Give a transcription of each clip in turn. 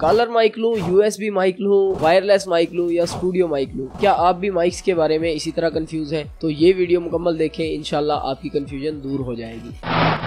collar mic लूँ USB mic लूँ wireless mic लूँ या स्टूडियो माइक लूँ क्या आप भी माइक्स के बारे में इसी तरह कंफ्यूज हैं तो ये वीडियो मुकम्मल देखें इनशाला आपकी कंफ्यूजन दूर हो जाएगी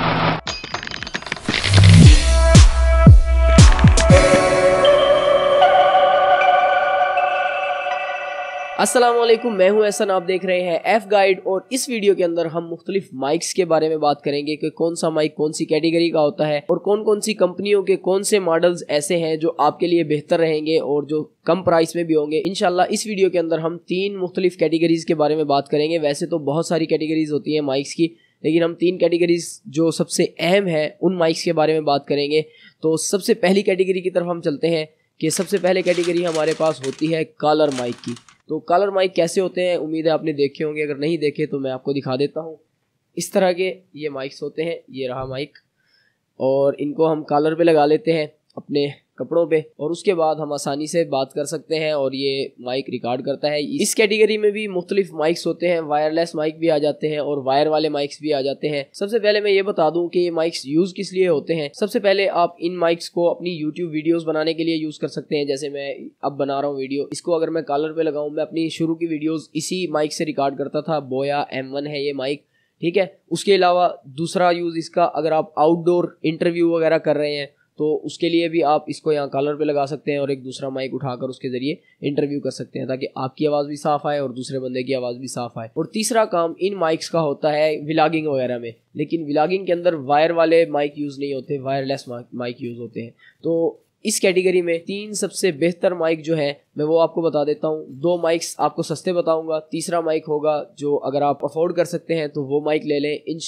असलम मैं हूं एहसन आप देख रहे हैं एफ गाइड और इस वीडियो के अंदर हम मुख्तलिफ माइक्स के बारे में बात करेंगे कि कौन सा माइक कौन सी कैटेगरी का होता है और कौन कौन सी कंपनियों के कौन से मॉडल्स ऐसे हैं जो आपके लिए बेहतर रहेंगे और जो कम प्राइस में भी होंगे इनशाला इस वीडियो के अंदर हम तीन मुख्तलिफ कैटेगरीज के बारे में बात करेंगे वैसे तो बहुत सारी कैटेगरीज होती हैं माइक्स की लेकिन हम तीन कैटेगरीज जो सबसे अहम है उन माइक्स के बारे में बात करेंगे तो सबसे पहली कैटेगरी की तरफ हम चलते हैं कि सबसे पहले कैटेगरी हमारे पास होती है कॉलर माइक की तो कॉलर माइक कैसे होते हैं उम्मीद है आपने देखे होंगे अगर नहीं देखे तो मैं आपको दिखा देता हूँ इस तरह के ये माइक्स होते हैं ये रहा माइक और इनको हम कॉलर पे लगा लेते हैं अपने कपड़ों पे और उसके बाद हम आसानी से बात कर सकते हैं और ये माइक रिकॉर्ड करता है इस कैटेगरी में भी मुख्तलिफ माइक्स होते हैं वायरलेस माइक भी आ जाते हैं और वायर वाले माइक्स भी आ जाते हैं सबसे पहले मैं ये बता दूं कि ये माइक्स यूज किस लिए होते हैं सबसे पहले आप इन माइक्स को अपनी यूट्यूब वीडियोज़ बनाने के लिए यूज कर सकते हैं जैसे मैं अब बना रहा हूँ वीडियो इसको अगर मैं कॉलर पे लगाऊँ मैं अपनी शुरू की वीडियोज इसी माइक से रिकॉर्ड करता था बोया एम है ये माइक ठीक है उसके अलावा दूसरा यूज़ इसका अगर आप आउटडोर इंटरव्यू वगैरह कर रहे हैं तो उसके लिए भी आप इसको यहाँ कॉलर पे लगा सकते हैं और एक दूसरा माइक उठाकर उसके जरिए इंटरव्यू कर सकते हैं ताकि आपकी आवाज़ भी साफ आए और दूसरे बंदे की आवाज़ भी साफ आए और तीसरा काम इन माइक्स का होता है विलागिंग वगैरह में लेकिन व्लागिंग के अंदर वायर वाले माइक यूज़ नहीं होते वायरलेस माइक यूज़ होते हैं तो इस कैटेगरी में तीन सबसे बेहतर माइक जो है मैं वो आपको बता देता हूँ दो माइक्स आपको सस्ते बताऊंगा तीसरा माइक होगा जो अगर आप अफोर्ड कर सकते हैं तो वो माइक ले लें इन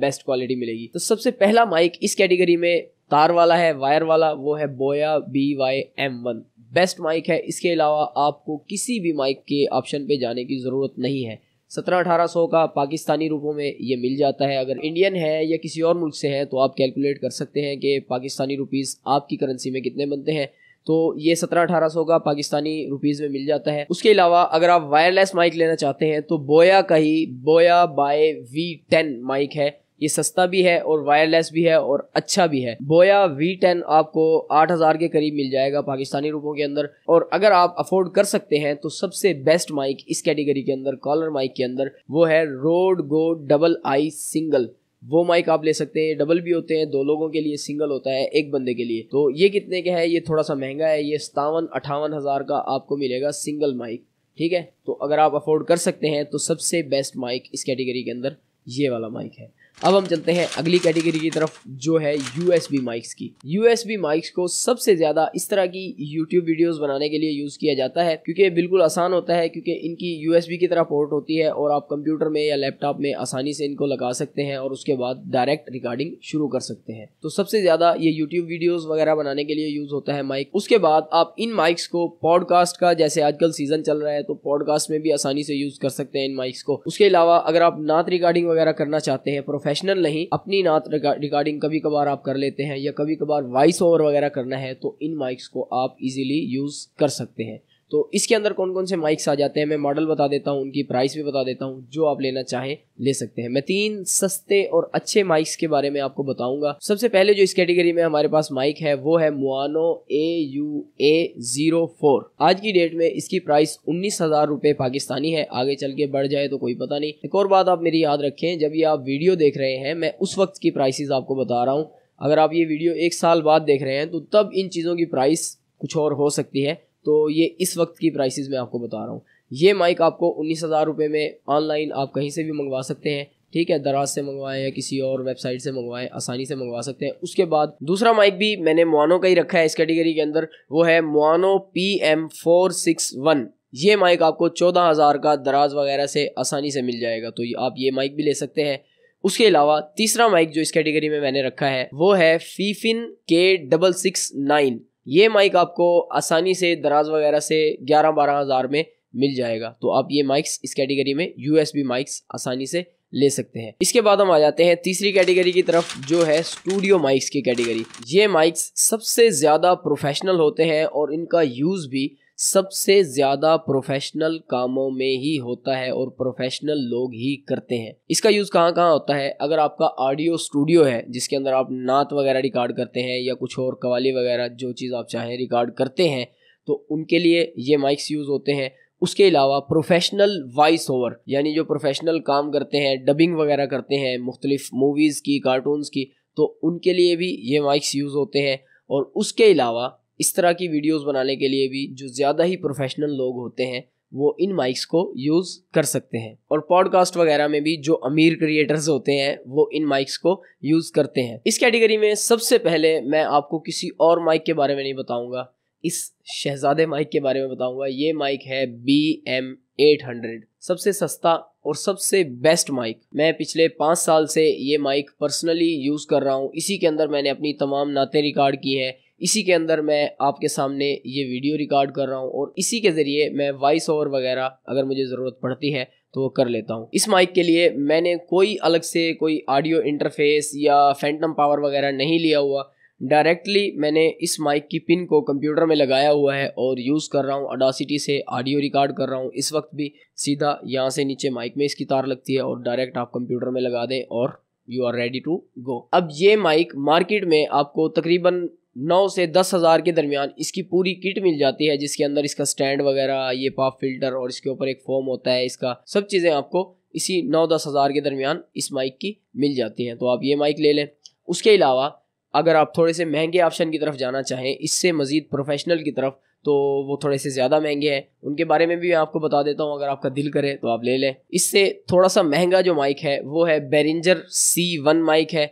बेस्ट क्वालिटी मिलेगी तो सबसे पहला माइक इस कैटेगरी में तार वाला है वायर वाला वो है Boya B Y M one best mic है इसके अलावा आपको किसी भी माइक के ऑप्शन पे जाने की ज़रूरत नहीं है सत्रह अठारह सौ का पाकिस्तानी रुपयों में ये मिल जाता है अगर इंडियन है या किसी और मुल्क से है तो आप कैलकुलेट कर सकते हैं कि पाकिस्तानी रुपीज़ आपकी करेंसी में कितने बनते हैं तो ये सत्रह अठारह सौ का पाकिस्तानी रुपीज़ में मिल जाता है उसके अलावा अगर आप वायरलेस माइक लेना चाहते हैं तो बोया का ही बोया बाय वी टेन माइक है ये सस्ता भी है और वायरलेस भी है और अच्छा भी है बोया वी टेन आपको आठ हजार के करीब मिल जाएगा पाकिस्तानी रूपों के अंदर और अगर आप अफोर्ड कर सकते हैं तो सबसे बेस्ट माइक इस कैटेगरी के अंदर कॉलर माइक के अंदर वो है Rode Go double I single वो माइक आप ले सकते हैं डबल भी होते हैं दो लोगों के लिए सिंगल होता है एक बंदे के लिए तो ये कितने के है ये थोड़ा सा महंगा है ये सतावन अठावन हज़ार का आपको मिलेगा सिंगल माइक ठीक है तो अगर आप अफोर्ड कर सकते हैं तो सबसे बेस्ट माइक इस कैटेगरी के अंदर ये वाला माइक है अब हम चलते हैं अगली कैटेगरी की तरफ जो है यूएसबी माइक्स की यूएसबी माइक्स को सबसे ज्यादा इस तरह की यूट्यूब वीडियोस बनाने के लिए यूज किया जाता है क्योंकि बिल्कुल आसान होता है क्योंकि इनकी यूएसबी की तरह पोर्ट होती है और आप कंप्यूटर में या लैपटॉप में आसानी से इनको लगा सकते हैं और उसके बाद डायरेक्ट रिकॉर्डिंग शुरू कर सकते हैं तो सबसे ज्यादा ये यूट्यूब वीडियोज वगैरह बनाने के लिए यूज होता है माइक उसके बाद आप इन माइक्स को पॉडकास्ट का जैसे आजकल सीजन चल रहा है तो पॉडकास्ट में भी आसानी से यूज कर सकते हैं इन माइक्स को उसके अलावा अगर आप नात रिकॉर्डिंग वगैरह करना चाहते हैं प्रोफेशनल प्रोफेशनल नहीं अपनी नात रिकॉर्डिंग कभी कभार आप कर लेते हैं या कभी कभार वॉइस ओवर वगैरह करना है तो इन माइक्स को आप इजीली यूज़ कर सकते हैं तो इसके अंदर कौन कौन से माइक्स आ जाते हैं मैं मॉडल बता देता हूँ उनकी प्राइस भी बता देता हूँ जो आप लेना चाहें ले सकते हैं मैं तीन सस्ते और अच्छे माइक्स के बारे में आपको बताऊंगा सबसे पहले जो इस कैटेगरी में हमारे पास माइक है वो है Maono A U A zero four आज की डेट में इसकी प्राइस उन्नीस हजार रुपए पाकिस्तानी है आगे चल के बढ़ जाए तो कोई पता नहीं एक और बात आप मेरी याद रखें जब ये आप वीडियो देख रहे हैं मैं उस वक्त की प्राइसिस आपको बता रहा हूँ अगर आप ये वीडियो एक साल बाद देख रहे हैं तो तब इन चीज़ों की प्राइस कुछ और हो सकती है तो ये इस वक्त की प्राइसेस में आपको बता रहा हूँ ये माइक आपको उन्नीस हज़ार रुपये में ऑनलाइन आप कहीं से भी मंगवा सकते हैं ठीक है दराज से मंगवाएं या किसी और वेबसाइट से मंगवाएं आसानी से मंगवा सकते हैं उसके बाद दूसरा माइक भी मैंने मोनो का ही रखा है इस कैटेगरी के अंदर वो है Maono P M four six one ये माइक आपको चौदह हज़ार का दराज वगैरह से आसानी से मिल जाएगा तो आप ये माइक भी ले सकते हैं उसके अलावा तीसरा माइक जो इस कैटेगरी में मैंने रखा है वो है Fifine K double six nine ये माइक आपको आसानी से दराज वगैरह से ग्यारह बारह हज़ार में मिल जाएगा तो आप ये माइक्स इस कैटेगरी में यूएसबी माइक्स आसानी से ले सकते हैं इसके बाद हम आ जाते हैं तीसरी कैटेगरी की तरफ जो है स्टूडियो माइक्स की कैटेगरी ये माइक्स सबसे ज़्यादा प्रोफेशनल होते हैं और इनका यूज़ भी सबसे ज़्यादा प्रोफेशनल कामों में ही होता है और प्रोफेशनल लोग ही करते हैं इसका यूज़ कहाँ कहाँ होता है अगर आपका ऑडियो स्टूडियो है जिसके अंदर आप नात वगैरह रिकॉर्ड करते हैं या कुछ और कवाली वगैरह जो चीज़ आप चाहें रिकॉर्ड करते हैं तो उनके लिए ये माइक्स यूज़ होते हैं उसके अलावा प्रोफेशनल वॉइस ओवर यानी जो प्रोफेशनल काम करते हैं डबिंग वगैरह करते हैं मुख्तलिफ मूवीज़ की कार्टून्स की तो उनके लिए भी ये माइक्स यूज़ होते हैं और उसके अलावा इस तरह की वीडियोस बनाने के लिए भी जो ज़्यादा ही प्रोफेशनल लोग होते हैं वो इन माइक्स को यूज़ कर सकते हैं और पॉडकास्ट वगैरह में भी जो अमीर क्रिएटर्स होते हैं वो इन माइक्स को यूज़ करते हैं इस कैटेगरी में सबसे पहले मैं आपको किसी और माइक के बारे में नहीं बताऊंगा इस शहजादे माइक के बारे में बताऊंगा ये माइक है बी एम एट हंड्रेड सबसे सस्ता और सबसे बेस्ट माइक मैं पिछले पाँच साल से ये माइक पर्सनली यूज़ कर रहा हूँ इसी के अंदर मैंने अपनी तमाम नातें रिकॉर्ड की हैं इसी के अंदर मैं आपके सामने ये वीडियो रिकॉर्ड कर रहा हूँ और इसी के ज़रिए मैं वॉइस ओवर वगैरह अगर मुझे ज़रूरत पड़ती है तो वो कर लेता हूँ इस माइक के लिए मैंने कोई अलग से कोई ऑडियो इंटरफेस या फैंटम पावर वगैरह नहीं लिया हुआ डायरेक्टली मैंने इस माइक की पिन को कंप्यूटर में लगाया हुआ है और यूज़ कर रहा हूँ अडासिटी से ऑडियो रिकॉर्ड कर रहा हूँ इस वक्त भी सीधा यहाँ से नीचे माइक में इसकी तार लगती है और डायरेक्ट आप कंप्यूटर में लगा दें और you are ready to go अब ये माइक मार्केट में आपको तकरीबन नौ से दस हज़ार के दरमियान इसकी पूरी किट मिल जाती है जिसके अंदर इसका स्टैंड वगैरह ये पाप फिल्टर और इसके ऊपर एक फॉर्म होता है इसका सब चीज़ें आपको इसी नौ दस हज़ार के दरमियान इस माइक की मिल जाती हैं तो आप ये माइक ले लें उसके अलावा अगर आप थोड़े से महंगे ऑप्शन की तरफ जाना चाहें इससे मज़ीद प्रोफेशनल की तरफ तो वो थोड़े से ज़्यादा महंगे हैं उनके बारे में भी मैं आपको बता देता हूँ अगर आपका दिल करे तो आप ले लें इससे थोड़ा सा महंगा जो माइक है वो है बेरेंजर सी वन माइक है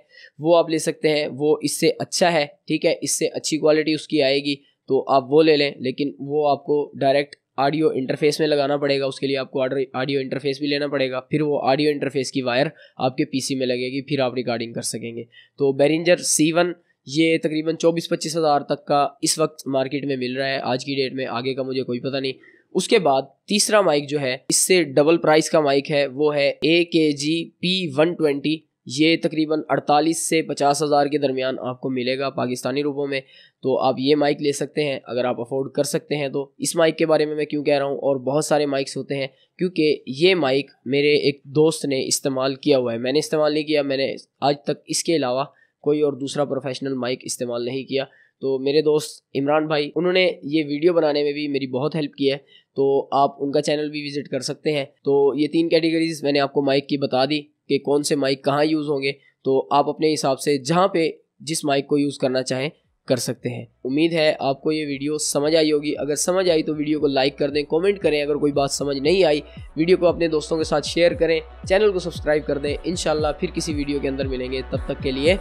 वो आप ले सकते हैं वो इससे अच्छा है ठीक है इससे अच्छी क्वालिटी उसकी आएगी तो आप वो ले लें लेकिन वो आपको डायरेक्ट ऑडियो इंटरफेस में लगाना पड़ेगा उसके लिए आपको ऑडियो इंटरफेस भी लेना पड़ेगा फिर वो ऑडियो इंटरफेस की वायर आपके पीसी में लगेगी फिर आप रिकॉर्डिंग कर सकेंगे तो बेरिंजर सी वन ये तकरीबन चौबीस पच्चीस हज़ार तक का इस वक्त मार्केट में मिल रहा है आज की डेट में आगे का मुझे कोई पता नहीं उसके बाद तीसरा माइक जो है इससे डबल प्राइस का माइक है वो है ए के जी पी वन ट्वेंटी ये तकरीबन 48 से पचास हज़ार के दरमियान आपको मिलेगा पाकिस्तानी रूपों में तो आप ये माइक ले सकते हैं अगर आप अफोर्ड कर सकते हैं तो इस माइक के बारे में मैं क्यों कह रहा हूँ और बहुत सारे माइक्स होते हैं क्योंकि ये माइक मेरे एक दोस्त ने इस्तेमाल किया हुआ है मैंने इस्तेमाल नहीं किया मैंने आज तक इसके अलावा कोई और दूसरा प्रोफेशनल माइक इस्तेमाल नहीं किया तो मेरे दोस्त इमरान भाई उन्होंने ये वीडियो बनाने में भी मेरी बहुत हेल्प की है तो आप उनका चैनल भी विज़िट कर सकते हैं तो ये तीन कैटेगरीज मैंने आपको माइक की बता दी कि कौन से माइक कहाँ यूज़ होंगे तो आप अपने हिसाब से जहाँ पे जिस माइक को यूज़ करना चाहें कर सकते हैं उम्मीद है आपको ये वीडियो समझ आई होगी अगर समझ आई तो वीडियो को लाइक कर दें कमेंट करें अगर कोई बात समझ नहीं आई वीडियो को अपने दोस्तों के साथ शेयर करें चैनल को सब्सक्राइब कर दें इन फिर किसी वीडियो के अंदर मिलेंगे तब तक के लिए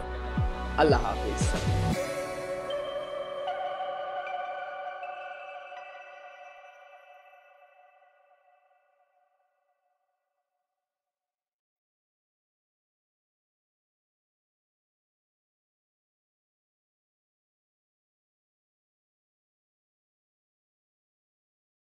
अल्लाह हाफिज़